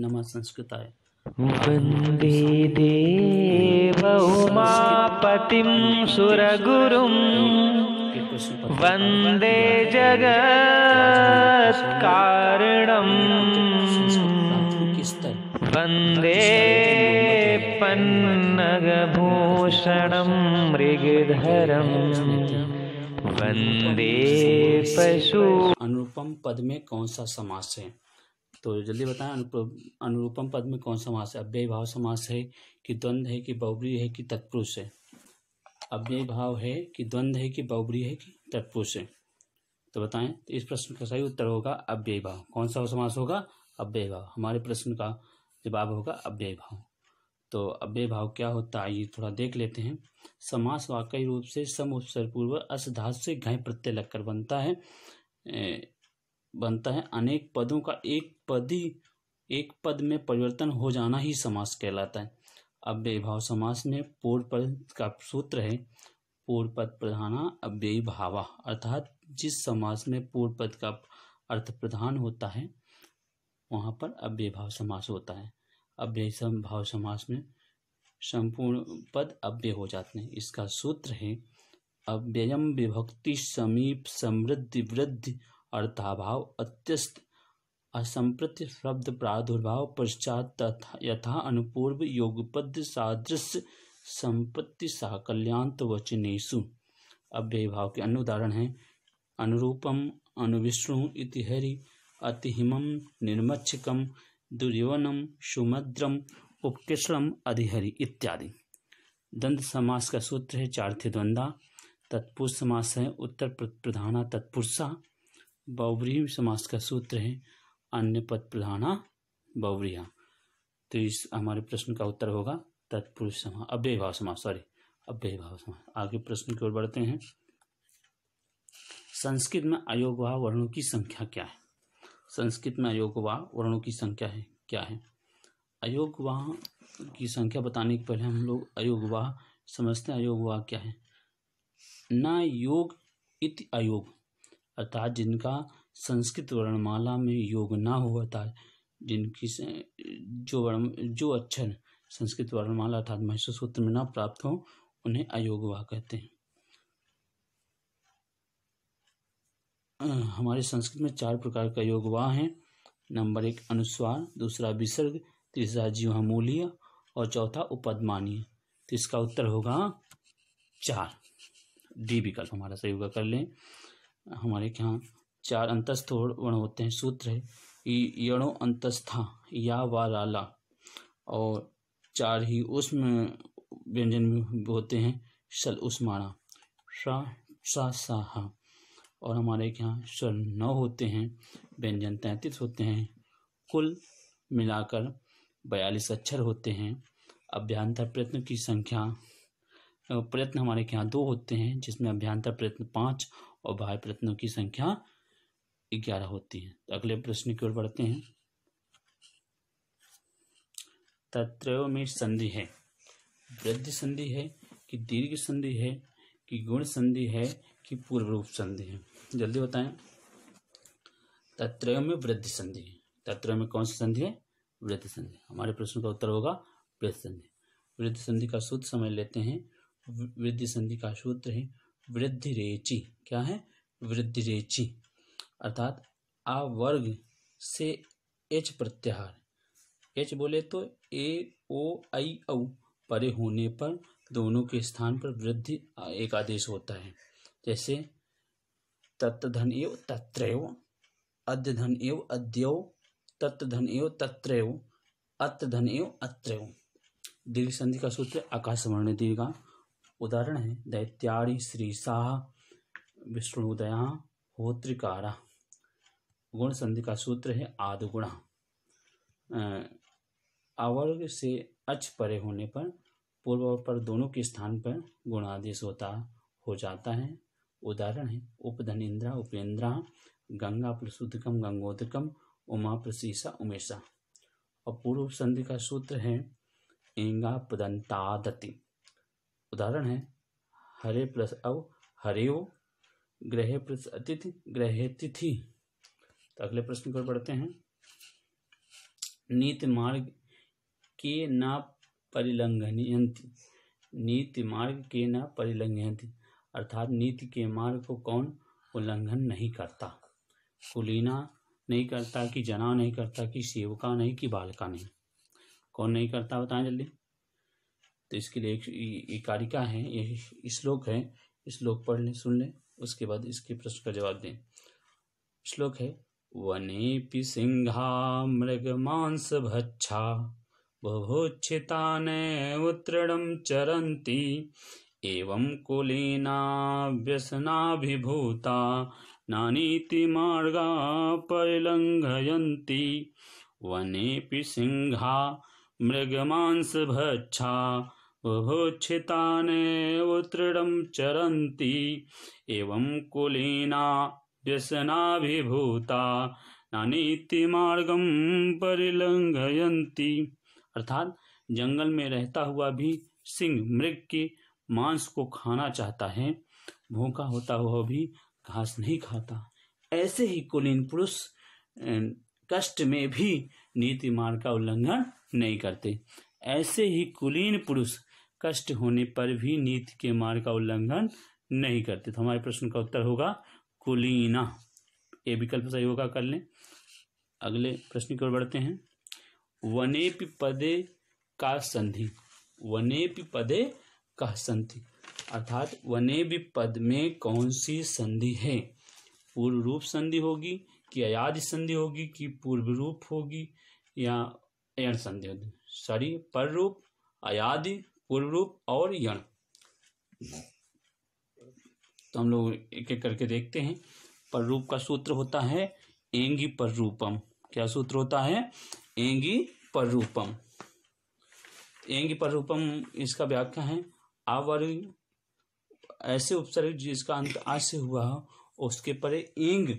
नम संस्कृत वन्दे देवौमापतिं सुरगुरुं वन्दे जगत्कारणम् वन्दे पन्नगभूषणं मृगधरम् वन्दे पशु अनुपम पद में कौन सा समास है तो जल्दी बताएं अनुरूपम पद में कौन समास है अव्यय भाव समास है कि द्वंद्व है कि बहुबरी है कि तत्पुरुष है अव्यय भाव है कि द्वंद्व है कि बहुबरी है कि तत्पुरुष है तो बताएं तो इस प्रश्न का सही उत्तर होगा अव्यय भाव कौन सा समास होगा अव्यय भाव हमारे प्रश्न का जवाब होगा अव्यय भाव तो अव्यय भाव क्या होता है ये थोड़ा देख लेते हैं समास वाकई रूप से सम उपसर्ग पूर्व अस धातु से घय प्रत्यय लगकर बनता है बनता है अनेक पदों का एक पद ही एक पद में परिवर्तन हो जाना ही समास कहलाता है अव्ययभाव भाव समास में पूर्व पद का सूत्र है पूर्व पद प्रधाना अव्ययी भावा अर्थात जिस समास में पूर्व पद का अर्थ प्रधान होता है वहाँ पर अव्ययभाव भाव समास होता है अव्यय भाव समास में संपूर्ण पद अव्यय हो जाते हैं इसका सूत्र है अव्ययम विभक्ति समीप समृद्धि वृद्धि अर्थाभाव अत्यस्त असंप्रत शब्द प्रादुर्भाव पश्चात तथा यथा अनुपूर्व योगपद सादृश्य संपत्ति साकल्यान्त वचनेशु अव्ययभाव के अन्य उदाहरण हैं अनुरूपम अनुविष्णु इतिहरि अतिहिमम निर्मच्छकम दुर्यवनम सुमद्रम उपकिसलम अधिहरि इत्यादि दंत समास का सूत्र है चार्थ द्वंदा तत्पुरुष समास है उत्तर प्रधाना तत्पुरुषा बावरी समास का सूत्र है अन्य पद प्रधाना बावरिया तो इस हमारे प्रश्न का उत्तर होगा तत्पुरुष समास अभ्य भाव समास सॉरी अभ्य भाव समास आगे प्रश्न की ओर बढ़ते हैं संस्कृत में अयोग वर्णों की संख्या क्या है संस्कृत में अयोग वर्णों की संख्या है क्या है अयोग की संख्या बताने के पहले हम लोग अयोग समझते हैं अयोग क्या है ना योग इति अयोग अर्थात जिनका संस्कृत वर्णमाला में योग ना हुआ था जिनकी जो वर्ण जो अक्षर संस्कृत वर्णमाला अर्थात महेश्वर सूत्र में ना प्राप्त हो उन्हें अयोग वाह कहते हैं हमारे संस्कृत में चार प्रकार का योग वाह हैं नंबर एक अनुस्वार दूसरा विसर्ग तीसरा जीवामूल्य और चौथा उपदमानीय तो इसका उत्तर होगा चार डी विकल्प हमारा सहयोग कर लें हमारे यहाँ चार अंतस्थ वर्ण होते हैं सूत्र है यणो अंतस्था या व राला और चार ही उसमें व्यंजन में होते हैं सल उस्माणा सा सा और हमारे यहाँ स्वर नौ होते हैं व्यंजन तैंतीस होते हैं कुल मिलाकर बयालीस अक्षर होते हैं अभ्यंतर प्रयत्न की संख्या प्रयत्न हमारे यहाँ दो होते हैं जिसमें अभ्यंतर प्रयत्न पाँच और बाह्य प्रयत्नों की संख्या ग्यारह होती है तो अगले प्रश्न की ओर बढ़ते हैं तत्रो में संधि है वृद्धि संधि है कि दीर्घ संधि है कि गुण संधि है कि पूर्व रूप संधि है जल्दी बताएं तत्त्रय में वृद्धि संधि है तत्त्रय में कौन सी संधि है वृद्धि संधि हमारे प्रश्न का उत्तर होगा वृद्ध संधि वृद्ध संधि का सूत्र समझ लेते हैं वृद्धि संधि का सूत्र है रेचि क्या है वृद्धिरेचि अर्थात आ वर्ग से एच प्रत्याहार एच बोले तो ए ओ आई औ परे होने पर दोनों के स्थान पर वृद्धि एक आदेश होता है जैसे तत्धन एव तत्रैव अद्य धन एव अद्यव तत्धन एव तत्रैव अत्र धन एव अत्रैव दीर्घ संधि का सूत्र आकाश वर्ण दीर्घा उदाहरण है दैत्यारी श्री साह विष्णुदया होत्रिकारा गुण संधि का सूत्र है आदगुणा अवर्ग से अच परे होने पर पूर्व पर दोनों के स्थान पर गुणादेश होता हो जाता है उदाहरण है उपधन इंद्रा उपेंद्रा गंगा प्रसुद्धकम गंगोदकम उमा प्रसीसा उमेशा और पूर्व संधि का सूत्र है इंगा पदंतादति उदाहरण है हरे प्लस अव हरिओ ग्रह प्लस अतिथि ग्रह तिथि तो अगले प्रश्न की ओर बढ़ते हैं नीति मार्ग के न परिलंघनियंति नीति मार्ग के न परिलंघयंती अर्थात नीति के मार्ग को कौन उल्लंघन नहीं करता कुलीना नहीं करता कि जना नहीं करता कि सेवका नहीं कि बालका नहीं कौन नहीं करता बताएं जल्दी तो इसके लिए एक ये कारिका है ये श्लोक है श्लोक पढ़ लें सुन लें उसके बाद इसके प्रश्न का जवाब दें श्लोक है वने सिंघा मृग मांस भच्छा ने उतृण चरंती एवं कुलीना व्यसनाभिभूता नानीति मार्गा सिंघा मृग मांस भच्छा उभोच्छितान् उत्तृणं चरती एवं कुलीना व्यसनाभिभूता न नीतिमार्गं परिलंघयती अर्थात जंगल में रहता हुआ भी सिंह मृग के मांस को खाना चाहता है भूखा होता हुआ भी घास नहीं खाता ऐसे ही कुलीन पुरुष कष्ट में भी नीति मार्ग का उल्लंघन नहीं करते ऐसे ही कुलीन पुरुष कष्ट होने पर भी नीति के मार्ग का उल्लंघन नहीं करते तो हमारे प्रश्न का उत्तर होगा कुलीना ये विकल्प सही होगा कर लें अगले प्रश्न की ओर बढ़ते हैं वनेप पदे का संधि वनेप पदे का संधि अर्थात वनेप पद में कौन सी संधि है पूर्व रूप संधि होगी कि अयाद संधि होगी कि पूर्व रूप होगी या संधि होगी सॉरी पर रूप अयादि पूर्व रूप और यण तो हम लोग एक एक करके देखते हैं पर रूप का सूत्र होता है एंगी पर रूपम क्या सूत्र होता है एंगी पर रूपम एंगी पर रूपम इसका व्याख्या है आवर्ग ऐसे उपसर्ग जिसका अंत आ से हुआ हो उसके परे एंग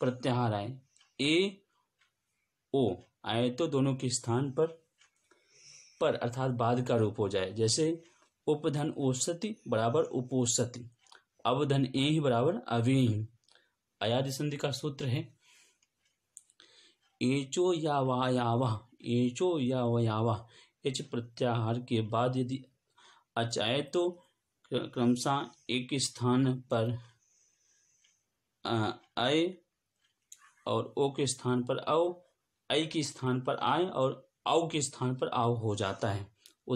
प्रत्याहार आए ए ओ आए तो दोनों के स्थान पर पर अर्थात बाद का रूप हो जाए जैसे उपधन औसति बराबर उपोसति अवधन ए ही बराबर अवेह अयादि संधि का सूत्र है एचो या वायावा एचो या वयावा एच प्रत्याहार के बाद यदि अचाए तो क्रमशः एक स्थान पर आए और ओ के स्थान पर आओ ऐ के स्थान पर आए और आव के स्थान पर आव हो जाता है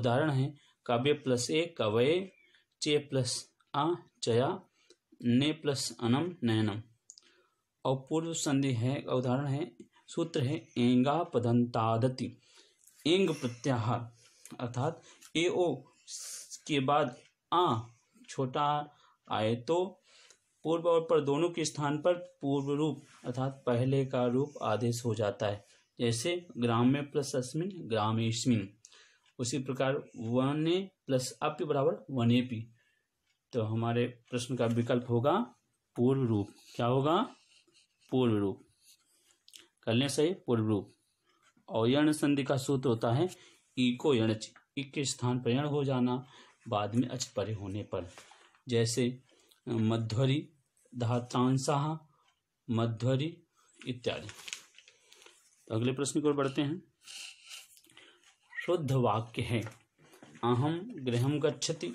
उदाहरण है काव्य प्लस ए कवय चे प्लस आ चया ने प्लस अनम नयनम और पूर्व संधि है उदाहरण है सूत्र है एंगा पदंतादति एंग प्रत्याहार अर्थात ए ओ के बाद आ छोटा आए तो पूर्व और पर दोनों के स्थान पर पूर्व रूप अर्थात पहले का रूप आदेश हो जाता है जैसे ग्राम्य प्लस अस्मिन ग्रामेशमिन उसी प्रकार वन ए प्लस अपी बराबर वन ए पी तो हमारे प्रश्न का विकल्प होगा पूर्व रूप क्या होगा पूर्व रूप कर लें सही पूर्व रूप और यण संधि का सूत्र होता है इको यणच इक के स्थान पर यण हो जाना बाद में अच परे होने पर जैसे मध्वरी धात्रांशाह मध्वरी इत्यादि तो अगले प्रश्न की ओर बढ़ते हैं शुद्ध वाक्य है अहम गृह गच्छति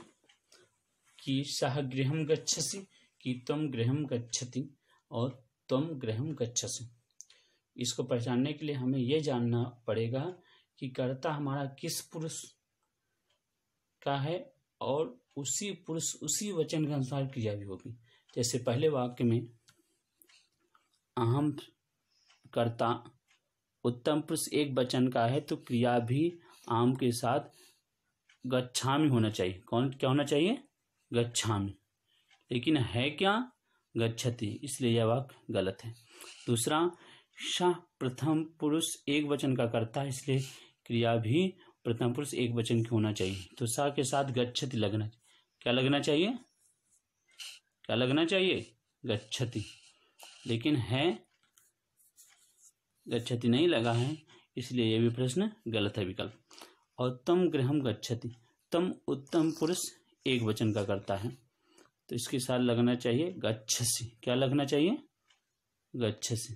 कि सह गृह गच्छसि कि तम गृह गच्छति और तुम गृह गच्छसि इसको पहचानने के लिए हमें यह जानना पड़ेगा कि कर्ता हमारा किस पुरुष का है और उसी पुरुष उसी वचन के अनुसार क्रिया भी होगी जैसे पहले वाक्य में अहम कर्ता उत्तम पुरुष एक वचन का है तो क्रिया भी आम के साथ गच्छामी होना चाहिए कौन क्या होना चाहिए गच्छामी लेकिन है क्या गच्छति इसलिए यह वाक्य गलत है दूसरा शाह प्रथम पुरुष एक वचन का करता है इसलिए क्रिया भी प्रथम पुरुष एक वचन की होना चाहिए तो शाह के साथ गच्छति लगना क्या लगना चाहिए क्या लगना चाहिए गच्छति लेकिन है गच्छति नहीं लगा है इसलिए यह भी प्रश्न गलत है विकल्प और तम गृह गच्छति तम उत्तम पुरुष एक वचन का करता है तो इसके साथ लगना चाहिए गच्छसी क्या लगना चाहिए गच्छसी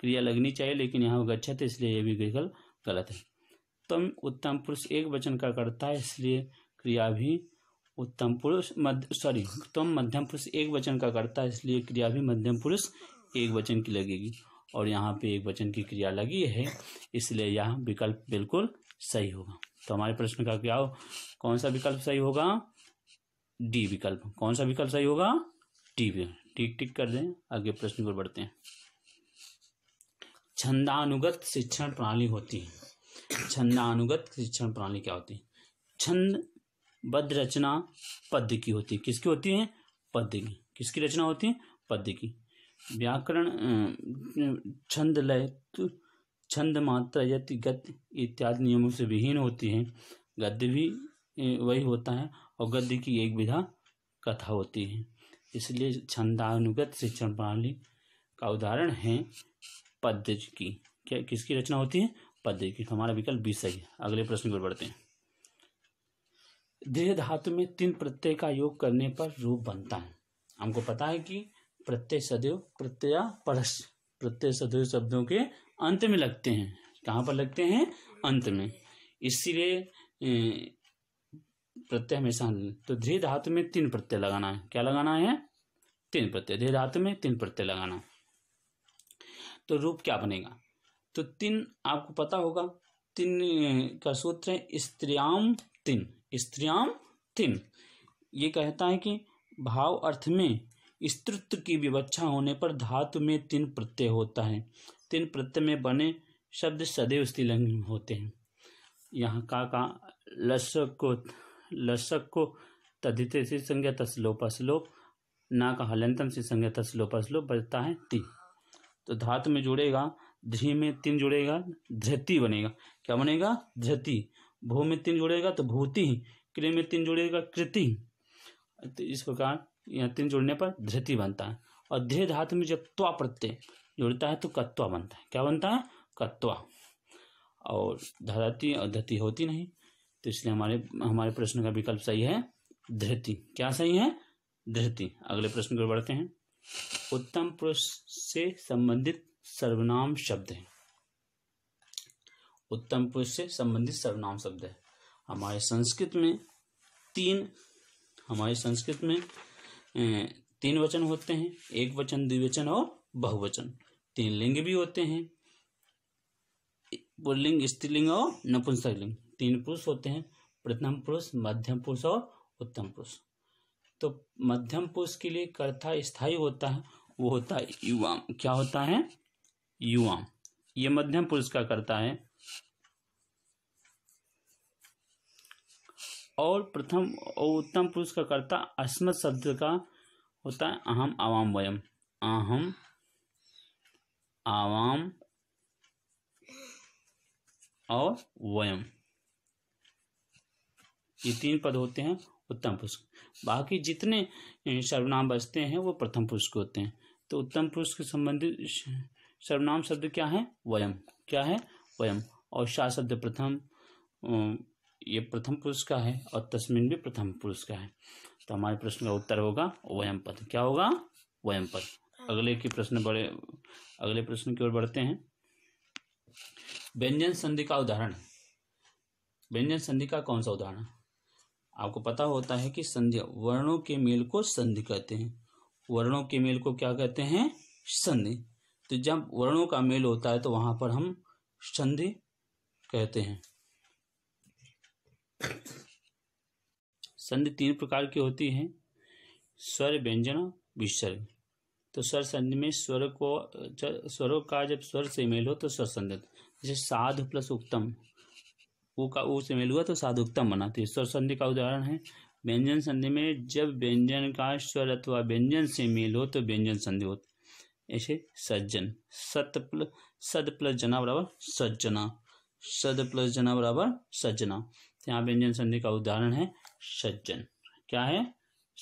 क्रिया लगनी चाहिए लेकिन यहाँ गच्छत इसलिए यह भी विकल्प गलत है तम उत्तम पुरुष एक वचन का करता है इसलिए क्रिया भी उत्तम पुरुष मध्य सॉरी तम मध्यम पुरुष एक वचन का करता है इसलिए क्रिया भी मध्यम पुरुष एक वचन की लगेगी और यहाँ पे एक वचन की क्रिया लगी है इसलिए यह विकल्प बिल्कुल सही होगा तो हमारे प्रश्न का क्या हो कौन सा विकल्प सही होगा डी विकल्प कौन सा विकल्प सही होगा डी विकल्प ठीक ठीक कर दें आगे प्रश्न पर बढ़ते हैं छंदानुगत शिक्षण प्रणाली होती है छंदानुगत शिक्षण प्रणाली क्या होती है छंद बद रचना पद्य की होती है किसकी होती है पद्य की किसकी रचना होती है पद्य की व्याकरण छंद लय छंद मात्रा यति गद्य इत्यादि नियमों से विहीन होती है गद्य भी वही होता है और गद्य की एक विधा कथा होती है इसलिए छंदानुगत शिक्षण प्रणाली का उदाहरण है पद्य की क्या किसकी रचना होती है पद्य की तो हमारा विकल्प भी सही है अगले प्रश्न पर बढ़ते हैं देह धातु में तीन प्रत्यय का योग करने पर रूप बनता है हमको पता है कि प्रत्यय सदैव प्रत्यय परस प्रत्यय सदैव शब्दों के अंत में लगते हैं कहाँ पर लगते हैं अंत में इसलिए प्रत्यय हमेशा तो धीरे धातु में तीन प्रत्यय लगाना है क्या लगाना है तीन प्रत्यय धीरे धातु में तीन प्रत्यय लगाना है तो रूप क्या बनेगा तो तीन आपको पता होगा तीन का सूत्र है स्त्रियाम तीन स्त्रियाम तीन ये कहता है कि भाव अर्थ में स्त्रुत्व की विवक्षा होने पर धातु में तीन प्रत्यय होता है तीन प्रत्यय में बने शब्द सदैव स्त्रीलिंग होते हैं यहाँ का का लसक को लसक को तदित से संज्ञा तस्लोप ना का हलंतम से संज्ञा तस्लोप बजता है ती तो धातु में जुड़ेगा धी में तीन जुड़ेगा धृति बनेगा क्या बनेगा धृति भू में तीन जुड़ेगा तो भूति क्रिय में तीन जुड़ेगा कृति तो इस प्रकार तीन जुड़ने पर धृति बनता है और धीरे धातु में जब त्वा प्रत्यय जुड़ता है तो कत्वा बनता है क्या बनता है कत्वा और धराती और धति होती नहीं तो इसलिए हमारे हमारे प्रश्न का विकल्प सही है धृति क्या सही है धृति अगले प्रश्न को बढ़ते हैं उत्तम पुरुष से संबंधित सर्वनाम शब्द है उत्तम पुरुष से संबंधित सर्वनाम शब्द है हमारे संस्कृत में तीन हमारे संस्कृत में तीन वचन होते हैं एक वचन द्विवचन और बहुवचन तीन लिंग भी होते हैं पुल्लिंग स्त्रीलिंग और नपुंसक लिंग तीन पुरुष होते हैं प्रथम पुरुष मध्यम पुरुष और उत्तम पुरुष तो मध्यम पुरुष के लिए कर्ता स्थायी होता है वो होता है युवाम क्या होता है युवाम ये मध्यम पुरुष का कर्ता है और प्रथम और उत्तम पुरुष का कर्ता अस्मत शब्द का होता है अहम आवाम वयम अहम आवाम और वयम ये तीन पद होते हैं उत्तम पुरुष बाकी जितने सर्वनाम बचते हैं वो प्रथम पुरुष के होते हैं तो उत्तम पुरुष के संबंधित सर्वनाम शब्द क्या है वयम क्या है वयम और शाह शब्द प्रथम ये प्रथम पुरुष का है और तस्मिन भी प्रथम पुरुष का है तो हमारे प्रश्न का उत्तर होगा वयम पद क्या होगा वयम पद अगले के प्रश्न बड़े अगले प्रश्न की ओर बढ़ते हैं व्यंजन संधि का उदाहरण व्यंजन संधि का कौन सा उदाहरण आपको पता होता है कि संधि वर्णों के मेल को संधि कहते हैं वर्णों के मेल को क्या कहते हैं संधि तो जब वर्णों का मेल होता है तो वहां पर हम संधि कहते हैं संधि तीन प्रकार की होती है स्वर व्यंजन विसर्ग तो स्वर संधि में स्वर को स्वरों का जब स्वर से मेल हो तो स्वर संधि जैसे साधु प्लस उक्तम ऊ का ऊ से मेल हुआ तो साधु उक्तम बनाती है स्वर संधि का उदाहरण है व्यंजन संधि में जब व्यंजन का स्वर अथवा व्यंजन से मेल हो तो व्यंजन संधि हो ऐसे सज्जन सत प्लस सद प्लस जना बराबर सज्जना सद प्लस जना बराबर सज्जना यहाँ व्यंजन संधि का उदाहरण है सज्जन क्या है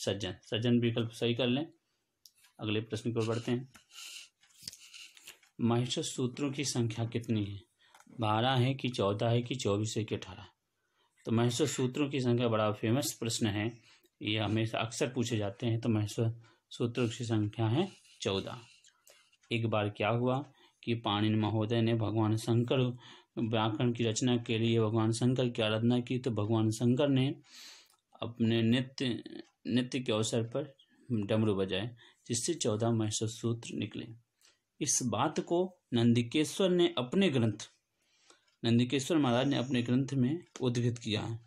सज्जन सज्जन विकल्प सही कर लें अगले प्रश्न को बढ़ते हैं महिषद सूत्रों की संख्या कितनी है बारह है कि चौदह है कि चौबीस है कि अठारह तो महेश्वर सूत्रों की संख्या बड़ा फेमस प्रश्न है ये हमेशा अक्सर पूछे जाते हैं तो महेश्वर सूत्रों की संख्या है चौदह एक बार क्या हुआ कि पाणिन महोदय ने भगवान शंकर व्याकरण की रचना के लिए भगवान शंकर की आराधना की तो भगवान शंकर ने अपने नित्य नित्य के अवसर पर डमरू बजाए जिससे चौदह महेश सूत्र निकले इस बात को नंदिकेश्वर ने अपने ग्रंथ नंदिकेश्वर महाराज ने अपने ग्रंथ में उद्घित किया है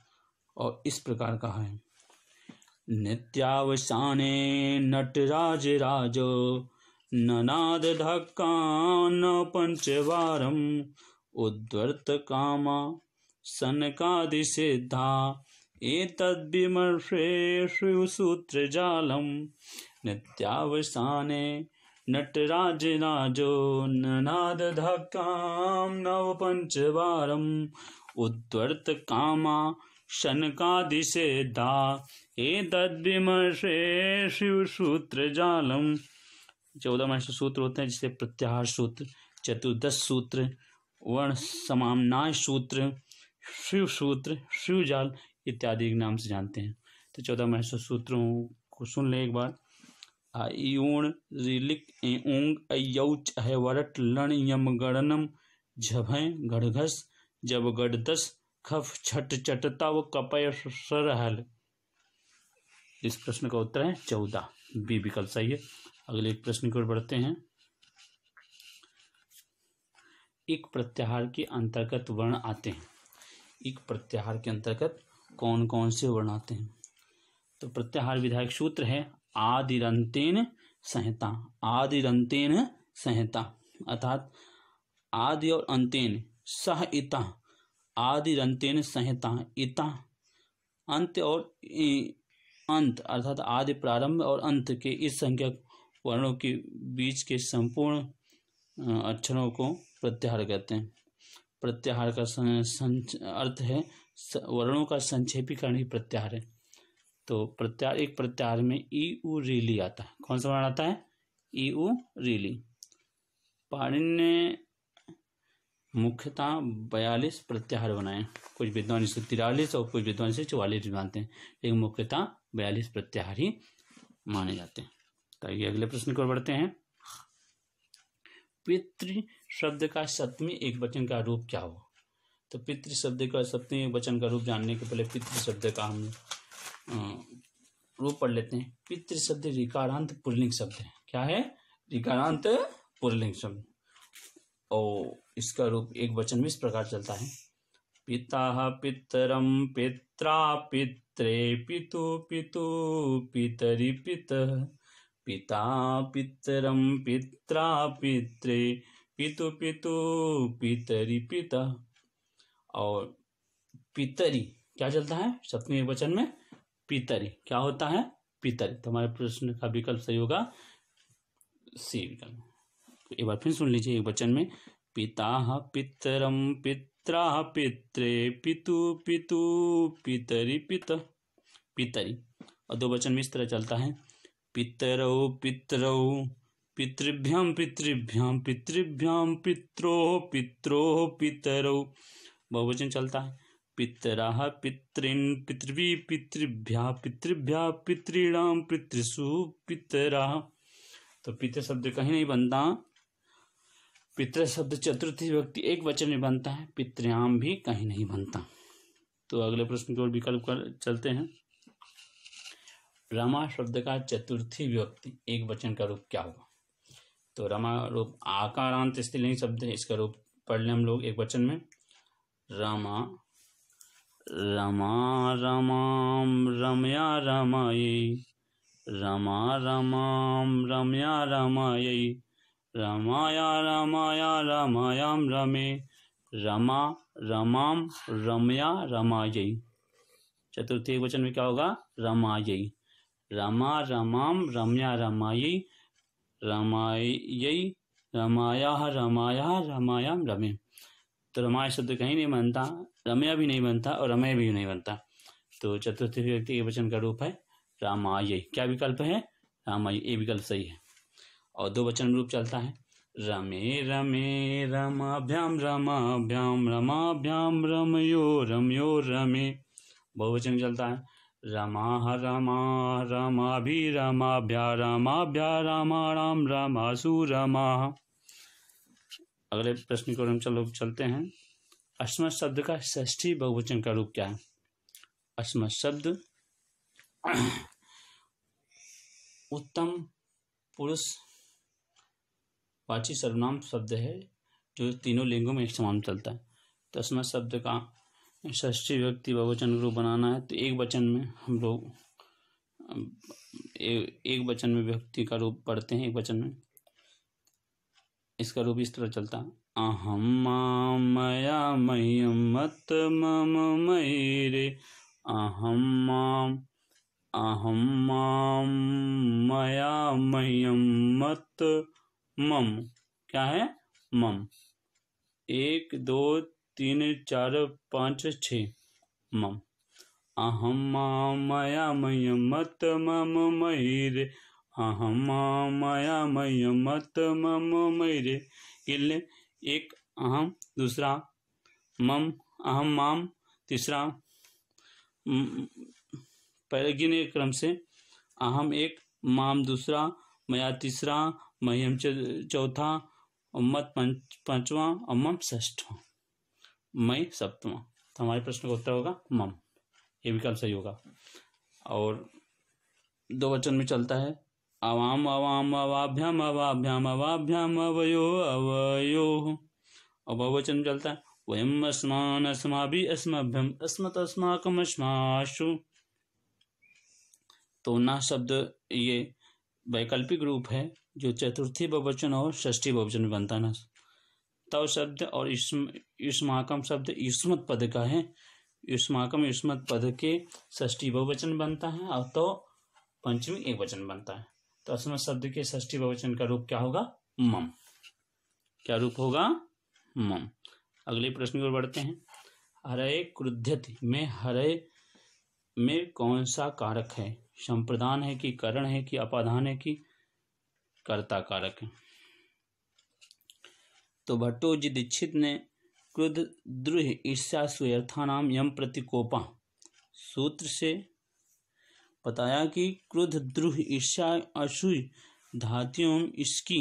और इस प्रकार कहा है नित्यावसाने नटराज राजो ननाद ढक्का न पंचवारम उद्वर्त उद्धर्तकामा सनकादिसिद्धा जालम नित्यावसाने नटराज राजो ननाद नव पंच उद्वर्त नटराजराजो धा ए तद्विमर्षे शिव सूत्र जालम चौदह महर्ष सूत्र होते हैं जिसे प्रत्याहार सूत्र चतुर्दश सूत्र वर्ण समामनाश सूत्र शिव सूत्र जाल इत्यादि के नाम से जानते हैं तो चौदह महेश्वर सूत्रों को सुन लें एक बार आयूण रिलिक ऊंग अयौच वरट लण यम गणनम झभय गढ़घस जब गढ़दस खफ छट चटता व कपय सरहल इस प्रश्न का उत्तर है चौदह बी विकल्प सही है अगले एक प्रश्न की ओर बढ़ते हैं एक प्रत्याहार के अंतर्गत वर्ण आते हैं एक प्रत्याहार के अंतर्गत कौन कौन से वर्ण आते हैं तो प्रत्याहार विधायक सूत्र है आदिरंतेन संहिता आदिरंतेन संहिता अर्थात आदि और अंतेन सह इता आदिरंतेन संहिता इता अंत और अंत अर्थात आदि प्रारंभ और अंत के इस संख्यक वर्णों के बीच के संपूर्ण अक्षरों को प्रत्याहार कहते हैं प्रत्याहार का सं अर्थ है वर्णों का संक्षेपीकरण ही प्रत्याहार है तो प्रत्याहार एक प्रत्याहार में ई उ रीली आता है कौन सा वर्ण आता है ई उ रीली पाणिन ने मुख्यतः बयालीस प्रत्याहार बनाए कुछ विद्वान इसे तिरालीस और कुछ विद्वान इसे चौवालीस मानते हैं लेकिन मुख्यतः बयालीस प्रत्याहार ही माने जाते हैं तो ये अगले प्रश्न की ओर बढ़ते हैं पितृ शब्द का सप्तमी एक वचन का रूप क्या हो तो पितृ शब्द का सप्तमी एक वचन का रूप जानने के पहले पितृ शब्द का हम रूप पढ़ लेते हैं पितृ शब्द रिकारांत पुलिंग शब्द है क्या है रिकारांत पुरलिंग शब्द और इसका रूप एक वचन में इस प्रकार चलता है पिता पितरम पित्रा पित्रे पितु पितु पितरी पित पिता पितरम पित्रा पित्रे पितु पितु पितरी पिता और पितरी क्या चलता है सप्तमी वचन में पितरी क्या होता है पितरी तो हमारे प्रश्न का विकल्प सही होगा सी विकल्प एक बार फिर सुन लीजिए एक वचन में पिता पितरम पित्रा पित्रे पितु पितु पितरी पिता पितरी और दो वचन में इस तरह चलता है पितरौ पितरौ पितृभ्यां पितृभ्यां पितृभ्यां पित्रो पित्रो पितरौ बहुवचन चलता है पितरा पितृन पितृवी पितृभ्या पितृभ्या पितृणाम पितृसु पितरा तो पितृ शब्द कहीं नहीं बनता पितृ शब्द चतुर्थी व्यक्ति एक वचन में बनता है पितृयाम भी कहीं नहीं बनता तो अगले प्रश्न की ओर विकल्प कर चलते हैं रमा शब्द का चतुर्थी व्यक्ति एक वचन का रूप क्या होगा तो रमा रूप आकारांत स्त्रीलिंग शब्द है इसका रूप पढ़ लें हम लोग एक वचन में रमा रमा रमाम रमया रमाई रमा रमाम रमया रमाई रमाया रमाया रमायाम रमे रमा रमाम रमया रमायी चतुर्थी वचन में क्या होगा रमायी रमा रमाम रम्या रमायी रमायी रमाया रमाया रमायाम रमे तो रमाय शब्द कहीं नहीं बनता रमया भी नहीं बनता और रमय भी नहीं बनता तो चतुर्थ व्यक्ति के वचन का रूप है रामाय क्या विकल्प है रामाय ये विकल्प सही है और दो वचन रूप चलता है रमे रमे रमाभ्याम रमाभ्याम रमाभ्याम रमयो रमयो रमे बहुवचन चलता है रमा रमा भ्या रमा भ्या रामा राम रामासु रमाः अगले प्रश्न की ओर हम चलो चलते हैं अस्म शब्द का षष्ठी बहुवचन का रूप क्या है अस्म शब्द उत्तम पुरुष पाठी सर्वनाम शब्द है जो तीनों लिंगों में एक समान चलता है तो अस्म शब्द का षष्ठी व्यक्ति बहुवचन रूप बनाना है तो एक वचन में हम लोग एक वचन में व्यक्ति का रूप पढ़ते हैं एक वचन में इसका रूप इस तरह चलता अहम मया मह्यम मत मम मयि रे अहम माम अहम माम मया मह्यम मत मम क्या है मम एक दो तीन चार पाँच छ मम अहम माया मय मत मम मयूर अहम माया मय मत मम मयरे किले एक अहम दूसरा मम अहम माम तीसरा पहले गिने क्रम से अहम एक माम दूसरा मया तीसरा मह्यम चौथा मत पांचवा अमम ष्ठवा मई सप्तमा तो हमारे प्रश्न का उत्तर होगा मम ये विकल्प सही होगा और दो वचन में चलता है अवाम अवाम अवाभ्याम अवाभ्याम अवाभ्याम अवयो अवयो और बहुवचन में चलता है वयम अस्मान भी अस्मभ्यम अस्मत अस्माकम अस्माशु तो ना शब्द ये वैकल्पिक रूप है जो चतुर्थी बहुवचन और षष्ठी बहुवचन में बनता है ना तव शब्द और युष्माकम शब्द युष्मत पद का है युष्माकम युष्मत पद के ष्ठी बहुवचन बनता है और तो पंचमी एक वचन बनता है तो अस्मत शब्द के ष्ठी बहुवचन का रूप क्या होगा मम क्या रूप होगा मम अगले प्रश्न की ओर बढ़ते हैं हरय क्रुद्धति में हरय में कौन सा कारक है संप्रदान है कि करण है कि अपाधान है कि कर्ता कारक है तो भट्टोजी दीक्षित ने क्रुद द्रुह ईर्ष्या नाम यम प्रतिकोपा सूत्र से बताया कि क्रुद द्रुह ईर्ष्या असूय धातुओं इसकी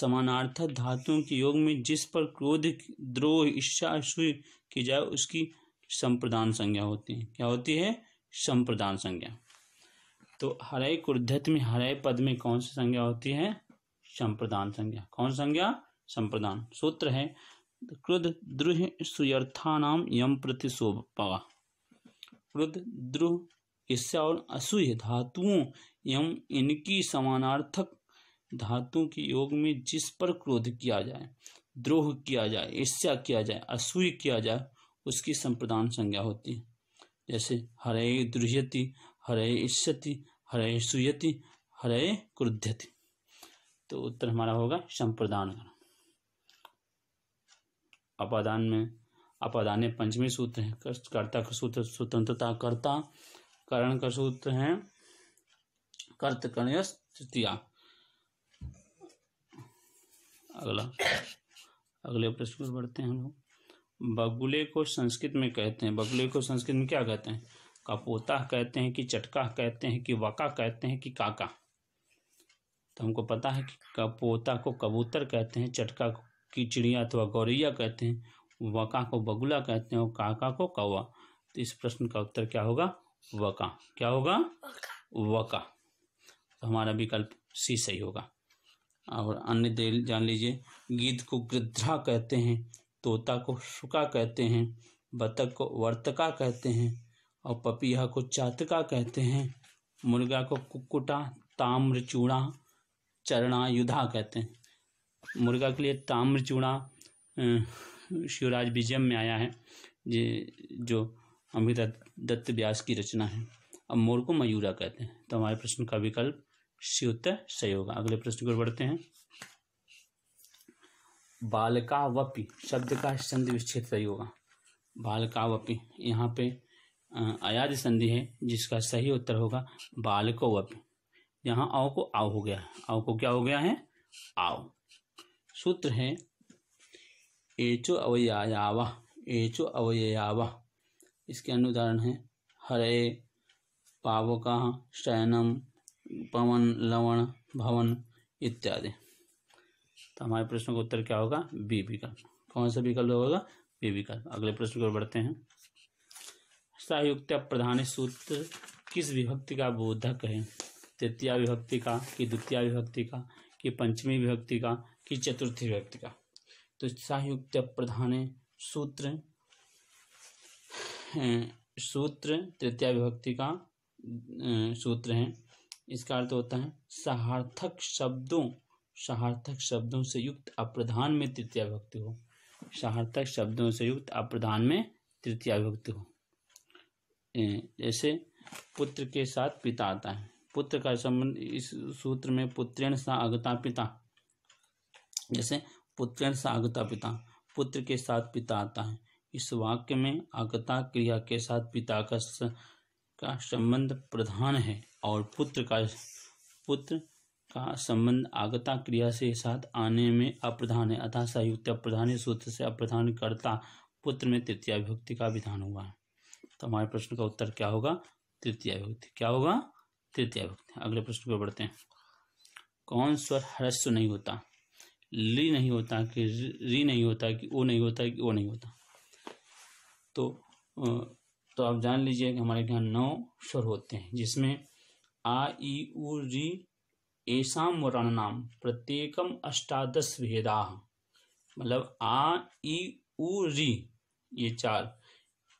समानार्थक धातुओं के योग में जिस पर क्रोध द्रोह ईर्षा असूय की जाए उसकी संप्रदान संज्ञा होती है क्या होती है संप्रदान संज्ञा तो हरय क्रुद्धत में हरय पद में कौन सी संज्ञा होती है संप्रदान संज्ञा कौन संज्ञा संप्रदान सूत्र है क्रुद द्रुह सुयर्था नाम यम प्रतिशोभ सोपा क्रुद द्रुह इससे और असूय धातुओं यम इनकी समानार्थक धातुओं के योग में जिस पर क्रोध किया जाए द्रोह किया जाए ईर्ष्या किया जाए असूय किया जाए उसकी संप्रदान संज्ञा होती है जैसे हरे द्रुहयति हरे ईष्यति हरे सुयति हरे क्रुध्यति तो उत्तर हमारा होगा संप्रदान अपादान में अपादान में पंचमी सूत्र है कर्ता का सूत्र स्वतंत्रता कर्ता करण का सूत्र है कर्त कर्ण तृतीया अगला अगले प्रश्न पर बढ़ते हैं हम लोग बगुले को संस्कृत में कहते हैं बगुले को संस्कृत में क्या कहते हैं कपोता कहते हैं कि चटका कहते हैं कि वका कहते हैं कि काका तो हमको पता है कि पोता को कबूतर कहते हैं चटका की चिड़िया अथवा गौरैया कहते हैं वका को बगुला कहते हैं और काका को कौवा तो इस प्रश्न का उत्तर क्या होगा वका क्या होगा वका तो हमारा विकल्प सी सही होगा और अन्य देल जान लीजिए गीत को गृध्रा कहते हैं तोता को शुका कहते हैं बतख को वर्तका कहते हैं और पपीहा को चातका कहते हैं मुर्गा को कुक्कुटा ताम्र चूड़ा चरणायुधा कहते हैं मुर्गा के लिए ताम्रचूड़ा शिवराज विजयम में आया है जे जो अमृता दत्त व्यास की रचना है अब मोर को मयूरा कहते हैं तो हमारे प्रश्न का विकल्प सी उत्तर सही होगा अगले प्रश्न की ओर बढ़ते हैं बालका वपी शब्द का संधि विच्छेद सही होगा बालका वपी यहाँ पे अयाद संधि है जिसका सही उत्तर होगा बालको वपी यहाँ आओ को आओ हो गया आओ को क्या हो गया है आओ सूत्र है एचो अवयावा एचो अवयावा इसके अनुदाहरण है हैं हरे पावका शयनम पवन लवण भवन इत्यादि तो हमारे प्रश्न का उत्तर क्या होगा बी विकल्प कौन सा विकल्प होगा बी विकल्प अगले प्रश्न की ओर बढ़ते हैं सहयुक्त प्रधान सूत्र किस विभक्ति का बोधक है तृतीय विभक्ति का कि द्वितीय विभक्ति का कि पंचमी विभक्ति का कि चतुर्थी विभक्ति का तो सहयुक्त प्रधान सूत्र सूत्र तृतीय विभक्ति का सूत्र है इसका अर्थ होता है सहार्थक शब्दों सहार्थक शब्दों से युक्त अप्रधान में तृतीय विभक्ति हो सहार्थक शब्दों से युक्त अप्रधान में तृतीय विभक्ति हो जैसे पुत्र के साथ पिता आता है पुत्र का संबंध इस सूत्र में पुत्रेण सा आगता पिता जैसे पुत्रेण सा आगता पिता पुत्र के साथ पिता आता है इस वाक्य में आगता क्रिया के साथ पिता का स, का संबंध प्रधान है और पुत्र का पुत्र का संबंध आगता क्रिया से साथ आने में अप्रधान है अतः संयुक्त अप्रधान सूत्र से अप्रधान करता पुत्र में तृतीय विभक्ति का विधान हुआ है तो हमारे प्रश्न का उत्तर क्या होगा तृतीय विभक्ति क्या होगा तृतीय विभक्ति अगले प्रश्न को बढ़ते हैं कौन स्वर ह्रस्व नहीं होता ली नहीं होता कि री नहीं होता कि ओ नहीं होता कि ओ नहीं होता तो तो आप जान लीजिए कि हमारे यहाँ नौ स्वर होते हैं जिसमें आ ई उ री एसाम वर्णानाम प्रत्येकम अष्टादश भेदा मतलब आ ई उ री ये चार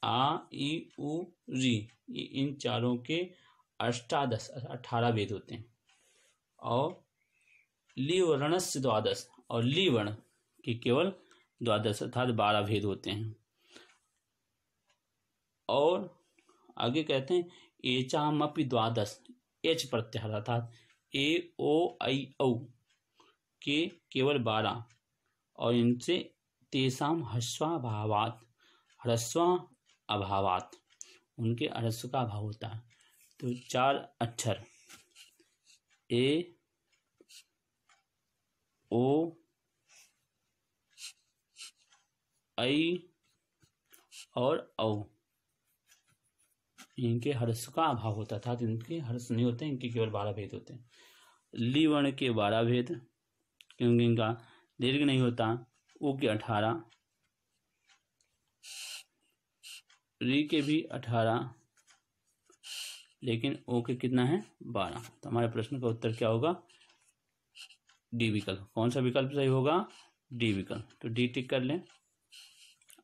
आ ई उ री ये इन चारों के अष्टादश अठारह वेद होते हैं और लिवर्णस द्वादश और लिवर्ण के केवल द्वादश अर्थात बारह भेद होते हैं और आगे कहते हैं एचामपि द्वादश एच प्रत्याहार अर्थात ए ओ आई औ के केवल बारह और इनसे तेसाम हस्वाभावात ह्रस्वा अभावात उनके अरस्व का अभाव होता है तो चार अक्षर ए ओ आई और औ इनके हर्ष का अभाव होता था इनके हर्ष नहीं होते इनके केवल बारह भेद होते हैं लीवर्ण के बारह भेद क्योंकि इनका दीर्घ नहीं होता ओ के अठारह री के भी अठारह लेकिन ओके कितना है बारह तो हमारे प्रश्न का उत्तर क्या होगा डी विकल्प कौन सा विकल्प सही होगा डी विकल्प तो डी टिक कर लें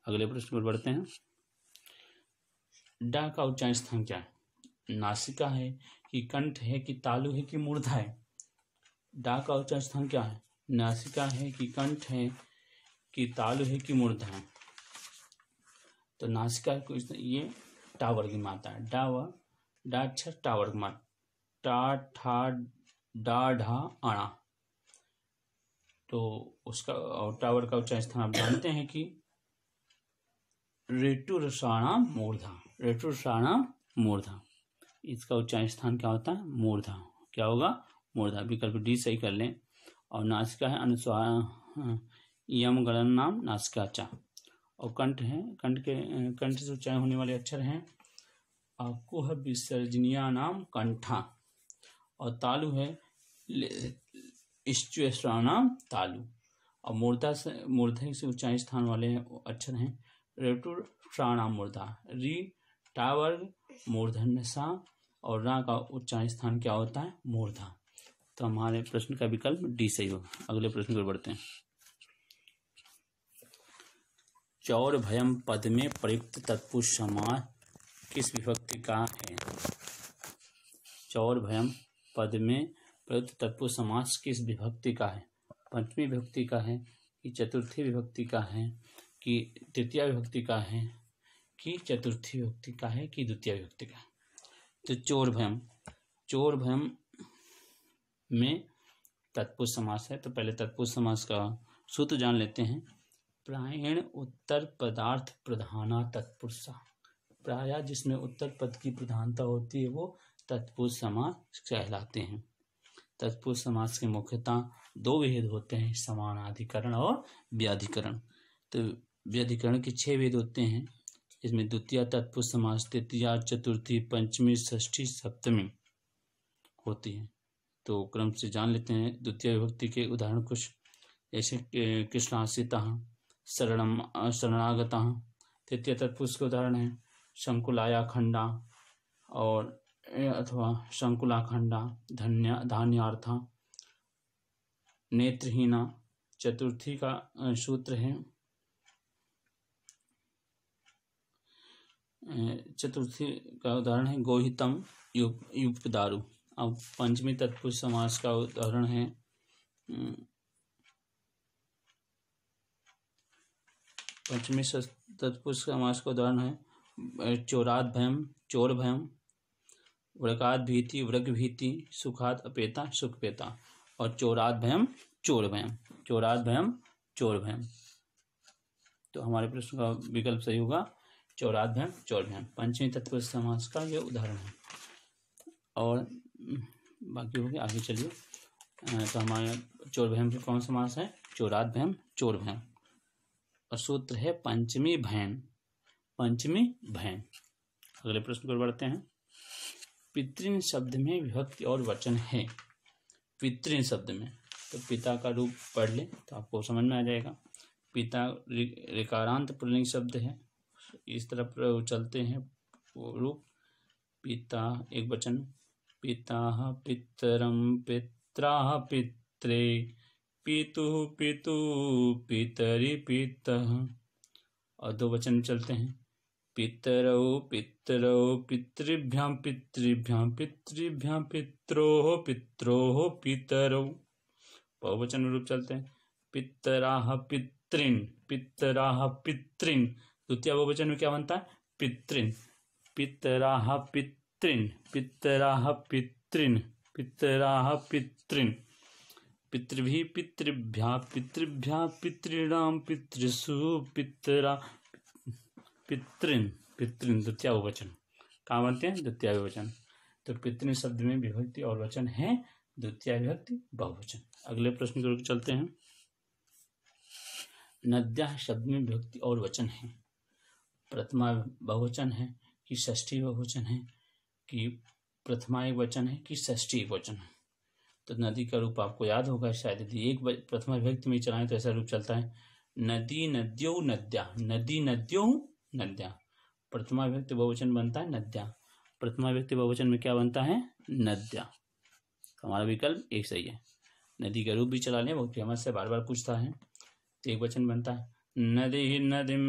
अगले प्रश्न पर बढ़ते हैं डा का उच्चांश स्थान क्या है नासिका है कि कंठ है कि तालु है कि मूर्धा है डा का उच्चा स्थान क्या है नासिका है कि कंठ है कि तालु है कि मूर्धा है तो नासिका को ये टावर की माता है डा व डा अक्षर टा मान टा ठा डा ढा अणा तो उसका टावर का ऊंचाई स्थान आप जानते हैं कि रेटू रसाणा मूर्धा रेटू रसाणा मूर्धा इसका ऊंचाई स्थान क्या होता है मूर्धा क्या होगा मूर्धा विकल्प डी सही कर लें और नासिका है अनुस्वार यम गणन नाम नासिकाचा और कंठ है कंठ के कंठ से ऊंचाई होने वाले अक्षर हैं आकुह विसर्जनिया नाम कंठा और तालु है नाम तालु और मूर्धा से मूर्धा से ऊंचाई स्थान वाले अक्षर हैं रेटुर श्राणाम री टावर मूर्धन सा और रा का उच्चारण स्थान क्या होता है मूर्धा तो हमारे प्रश्न का विकल्प डी सही होगा अगले प्रश्न को बढ़ते हैं चौर भयम पद में प्रयुक्त तत्पुरुष समाज किस विभक्ति का है चौर भयम पद में प्रयुक्त तत्पुर समास किस विभक्ति का है पंचमी विभक्ति का है कि चतुर्थी विभक्ति का है कि तृतीय विभक्ति का है कि चतुर्थी विभक्ति का है कि द्वितीय विभक्ति का है तो चोर भयम चोर भयम में तत्पुर समास है तो पहले तत्पुर समास का सूत्र जान लेते हैं प्रायण उत्तर पदार्थ प्रधाना तत्पुरुषा प्राय जिसमें उत्तर पद की प्रधानता होती है वो तत्पुरुष समास कहलाते हैं तत्पुरुष समास के मुख्यतः दो भेद होते हैं समानाधिकरण और व्याधिकरण तो व्याधिकरण के छह भेद होते हैं इसमें द्वितीय तत्पुरुष समास तृतीया चतुर्थी पंचमी षष्ठी सप्तमी होती है तो क्रम से जान लेते हैं द्वितीय विभक्ति के उदाहरण कुछ जैसे कृष्णाश्रिता शरणम शरणागता तृतीय तत्पुरुष के उदाहरण है शंकुलाया खंडा और अथवा शंकुला खंडा धन्य धान्यार्था नेत्रहीना चतुर्थी का सूत्र है चतुर्थी का उदाहरण है गोहितम युप दारू अब पंचमी तत्पुरुष समास का उदाहरण है पंचमी तत्पुरुष समास का उदाहरण है चोरात भयम चोर भयम व्रकात भीति वृग भीति सुखात अपेता सुख पेता और चोरात भयम चोर भयम चोरात भयम चोर भयम तो हमारे प्रश्न का विकल्प सही होगा चौराध भयम चोर भयम पंचमी तत्व समास का ये उदाहरण है और बाकी हो गया आगे चलिए तो हमारे चोर भयम से कौन समास है चोरात भयम चोर भयम और सूत्र है पंचमी भयन पंचमी भयं अगले प्रश्न पर बढ़ते हैं पितृन शब्द में विभक्ति और वचन है पितृन शब्द में तो पिता का रूप पढ़ लें तो आपको समझ में आ जाएगा पिता रिकारांत पुलिंग शब्द है इस तरह चलते हैं रूप पिता एक वचन पिता पितरम पित्रा पित्रे पितु पितु पितरी पिता और दो वचन चलते हैं पितरौ पितरौ पितृभ्यां पितृभ्यां पितृभ्यां पित्रोः पित्रोः पितरौ बहुवचन रूप चलते हैं पितराह पितृन पितराह पितृन द्वितीय बहुवचन में क्या बनता है पितृन पितराह पितृन पितराह पितृन पितराह पितृन पितृभि पितृभ्या पितृभ्या पितृणाम पितृसु पितरा पितृन पितृन द्वितीय वचन कहाँ बनते हैं द्वितीय वचन तो पितृन शब्द में विभक्ति और वचन है द्वितीय विभक्ति बहुवचन अगले प्रश्न की ओर चलते हैं नद्या शब्द में विभक्ति और वचन है प्रथमा बहुवचन है कि षष्ठी बहुवचन है कि प्रथमा एक वचन है कि षष्ठी एक वचन है तो नदी का रूप आपको याद होगा शायद यदि एक प्रथमा विभक्ति में चलाएं तो ऐसा रूप चलता है नदी नद्यो नद्या नदी नद्यो नद्या प्रथमा व्यक्ति बहुवचन बनता है नद्या प्रथमा व्यक्ति बहुवचन में क्या बनता है नद्या तो हमारा विकल्प एक सही है नदी का रूप भी चला लें बहुत फेमस से बार बार पूछता है तो एक वचन बनता है नदी नदीम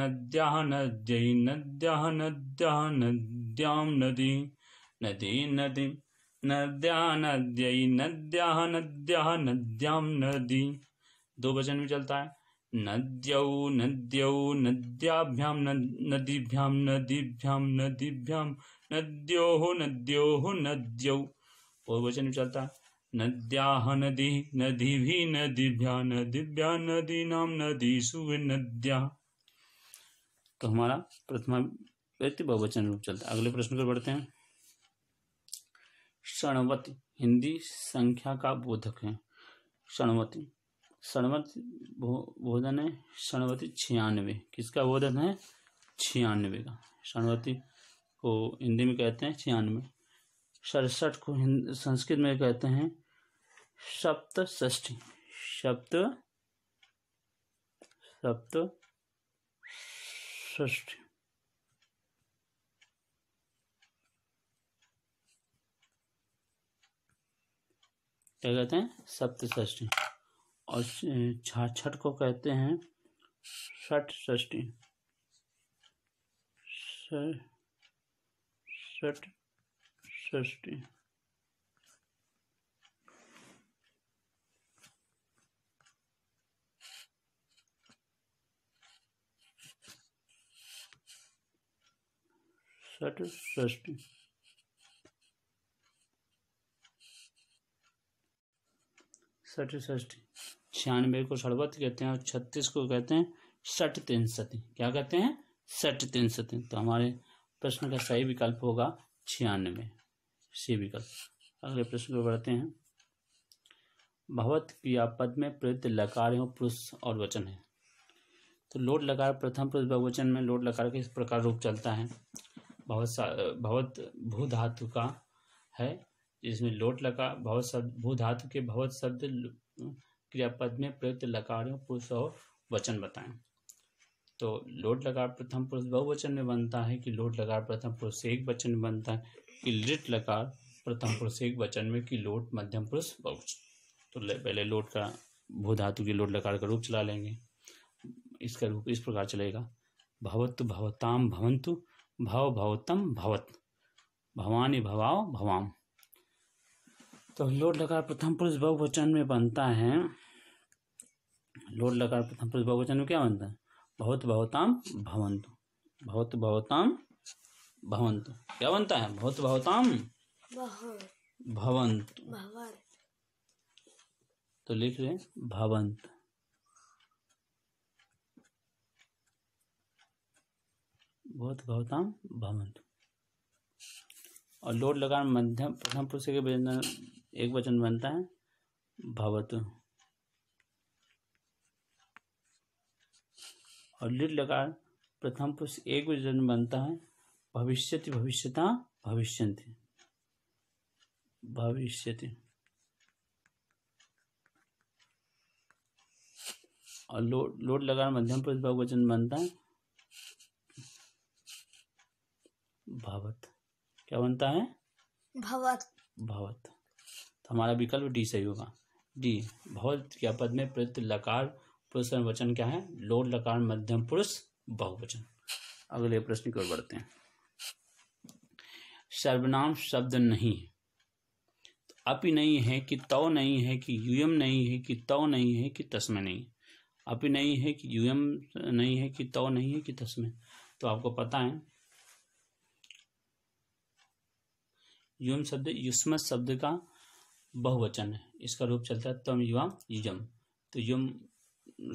नद्या नद्य नद्या नद्या नद्याम नदी नदी नदी नद्या नद्य नद्या नद्या नद्याम नदी दो वचन में चलता है नद्यौ नद्यौ नद्याभ्यां नदीभ्यां नदीभ्यां नदीभ्यां नद्योः नद्योः नद्यौ बहुवचन में चलता नद्याः नदी भ्या नदीभ्या नदीभ्या नदीनां नदीषु नद्या तो हमारा प्रथमा व्यक्ति बहुवचन रूप चलता है अगले प्रश्न पर बढ़ते हैं शरणवती हिंदी संख्या का बोधक है क्षणवती सणवत भोजन है सणवती छियानवे किसका बोधन है छियानवे का सणवती को हिंदी में कहते हैं छियानवे सड़सठ को संस्कृत में कहते हैं सप्त षष्ठी सप्त सप्त षष्ठी क्या कहते हैं सप्तष्ठी और छठ को कहते हैं षठ षष्ठी षठ षष्ठी सठ षष्टी षष्ठी छियानवे को सड़वत कहते हैं और छत्तीस को कहते हैं सठ तीन सती क्या कहते हैं सठ तीन सती तो हमारे प्रश्न का सही विकल्प होगा छियानवे सी विकल्प अगले प्रश्न को बढ़ते हैं भगवत क्रियापद में प्रयुक्त लकार एवं पुरुष और वचन है तो लोट लकार प्रथम पुरुष बहुवचन में लोट लकार के इस प्रकार रूप चलता है भवत भवत भू धातु का है जिसमें लोट लकार भवत शब्द भू धातु के भवत शब्द क्रियापद में प्रयुक्त लकारों पुरुष और वचन बताएं तो लोट लकार प्रथम पुरुष बहुवचन में बनता है कि लोट लकार प्रथम पुरुष एक वचन में बनता है कि लिट लकार प्रथम पुरुष एक वचन में कि लोट मध्यम पुरुष बहुवचन तो पहले लोट का भू धातु के लोट लकार का रूप चला लेंगे इसका रूप इस प्रकार चलेगा भवतु भवताम भवंतु भव भवतम भवत भवानी भवाओ भवाम तो लोट लकार प्रथम पुरुष बहुवचन में बनता है लोड लकार प्रथम पुरुष बहुवचन में क्या बनता है बहुत बहुताम भवंतु बहुत बहुताम भवंतु क्या बनता है बहुत बहुताम भवंतु तो लिख रहे भवंत बहुत भवताम भवंत और लोड लगान मध्यम प्रथम पुरुष के एक वचन बनता है भवतु और लिट लकार प्रथम पुरुष एक वजन बनता है भविष्यति भविष्यता भविष्यंति भविष्यति और लोड लोड लगा मध्यम पुरुष बहुवचन बनता है भवत क्या बनता है भवत भवत तो हमारा विकल्प डी सही होगा डी भवत क्या पद में प्रति लकार पुरुष का वचन क्या है लोड लकार मध्यम पुरुष बहुवचन अगले प्रश्न की ओर बढ़ते हैं सर्वनाम शब्द नहीं है तो अपि नहीं है कि तव नहीं है कि यूएम नहीं है कि तव नहीं है कि तस्म नहीं अपि नहीं है कि यूएम नहीं है कि तव नहीं है कि तस्म तो आपको पता है युम शब्द युष्म शब्द का बहुवचन है इसका रूप चलता है तम युवा युजम तो युम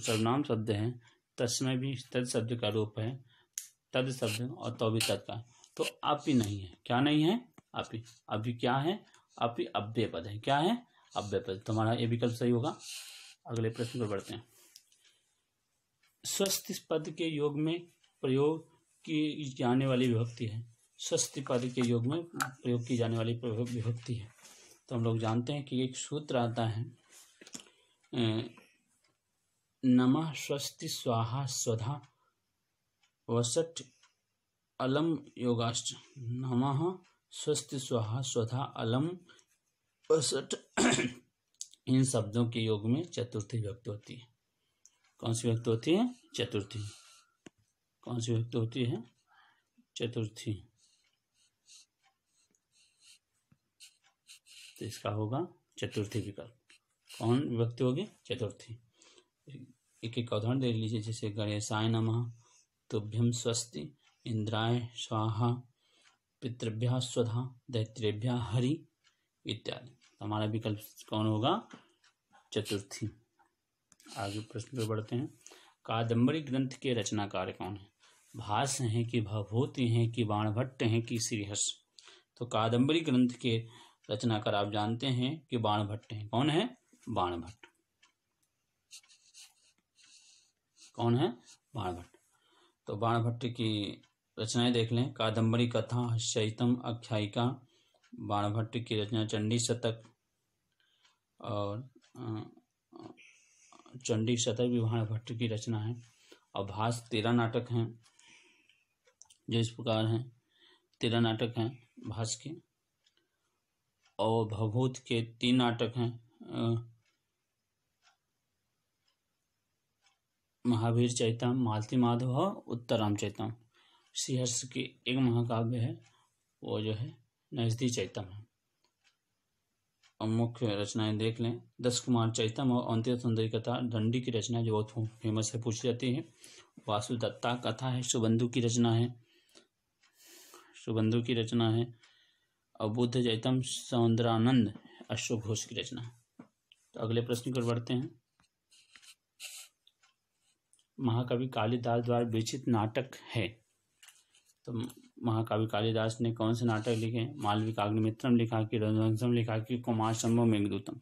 सर्वनाम शब्द हैं तस्मय भी तद शब्द का रूप है तद शब्द और तो भी तद का तो आप ही नहीं है क्या नहीं है आप ही अभी क्या है आप ही अव्य पद है क्या है अव्य पद तुम्हारा ये विकल्प सही होगा अगले प्रश्न पर बढ़ते हैं स्वस्थ पद के योग में प्रयोग की जाने वाली विभक्ति है स्वस्थ पद के योग में प्रयोग की जाने वाली विभक्ति है तो हम लोग जानते हैं कि एक सूत्र आता है नमः स्वस्ति स्वाहा स्वधा वसठ अलम योगाष्ट नमः स्वस्ति स्वाहा स्वधा अलम वसठ इन शब्दों के योग में चतुर्थी व्यक्त होती है कौन सी व्यक्त होती है चतुर्थी कौन सी व्यक्त होती है चतुर्थी तो इसका होगा चतुर्थी विकल्प कौन व्यक्ति होगी चतुर्थी एक एक उदाहरण दे लीजिए जैसे गणेशाय नम तुभ्यम स्वस्ति इंद्राय स्वाहा पितृभ्या स्वधा दैत्रेभ्या हरि इत्यादि तो हमारा विकल्प कौन होगा चतुर्थी आगे प्रश्न पे बढ़ते हैं कादम्बरी ग्रंथ के रचनाकार कौन है भास हैं कि भवभूति हैं कि बाणभट्ट हैं कि श्रीहर्ष तो कादम्बरी ग्रंथ के रचनाकार आप जानते हैं कि बाणभट्ट हैं कौन है बाणभट्ट कौन है बाणभट्ट तो बाणभट्ट की रचनाएं देख लें कादम्बरी कथा हस्यतम आख्यायिका बाणभट्ट की रचना चंडी शतक और चंडी शतक भी बाणभट्ट की रचना है और भाष तेरा नाटक हैं जो इस प्रकार हैं तेरा नाटक हैं भाष के और भभूत के तीन नाटक हैं महावीर चैतम मालती माधव और उत्तराम चैतम सिंहर्ष की एक महाकाव्य है वो जो है नजदी चैतम है और मुख्य रचनाएं देख लें दस कुमार चैतम और अंत्य सुंदरी कथा दंडी की रचना जो बहुत फेमस है पूछी जाती है वासुदत्ता कथा है सुबंधु की रचना है सुबंधु की रचना है और बुद्ध चैतम सौंदरानंद अश्वघोष घोष की रचना है तो अगले प्रश्न की ओर बढ़ते हैं महाकवि कालिदास द्वारा विचित नाटक है तो महाकवि कालिदास ने कौन से नाटक लिखे मालविक अग्निमित्रम लिखा कि रघुवंशम लिखा कि कुमार शंभ मेघदूतम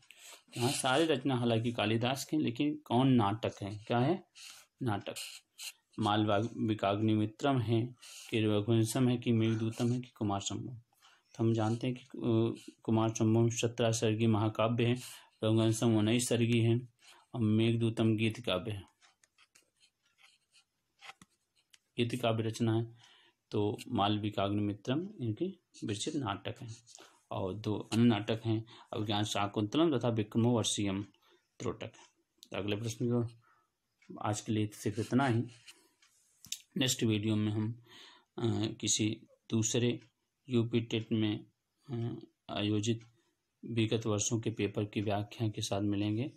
यहाँ सारी रचना हालांकि कालिदास के लेकिन कौन नाटक है क्या है नाटक मालविकाग्निमित्रम है कि रघुवंशम है कि मेघदूतम है कि कुमार शंभ तो हम जानते हैं कि कुमार शंभ सत्रह स्वर्गीय महाकाव्य है रघुवंशम उन्नीस स्वर्गीय है और मेघदूतम गीत काव्य है यदि काव्य रचना है तो का अग्निमित्रम इनके विचित नाटक हैं और दो अन्य नाटक हैं अज्ञान शाकुंतलम तथा विक्रमो वर्षीयम त्रोटक तो अगले प्रश्न को आज के लिए सिर्फ इतना ही नेक्स्ट वीडियो में हम आ, किसी दूसरे यूपी टेट में आयोजित विगत वर्षों के पेपर की व्याख्या के साथ मिलेंगे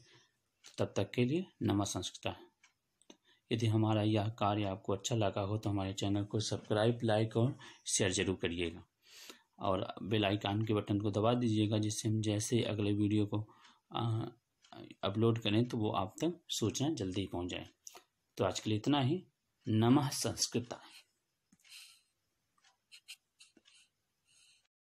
तब तक के लिए नमः संस्कृत है यदि हमारा यह कार्य आपको अच्छा लगा हो तो हमारे चैनल को सब्सक्राइब लाइक और शेयर ज़रूर करिएगा और बेल आइकन के बटन को दबा दीजिएगा जिससे हम जैसे अगले वीडियो को अपलोड करें तो वो आप तक सूचना जल्दी पहुंच जाए तो आज के लिए इतना ही नमः संस्कृता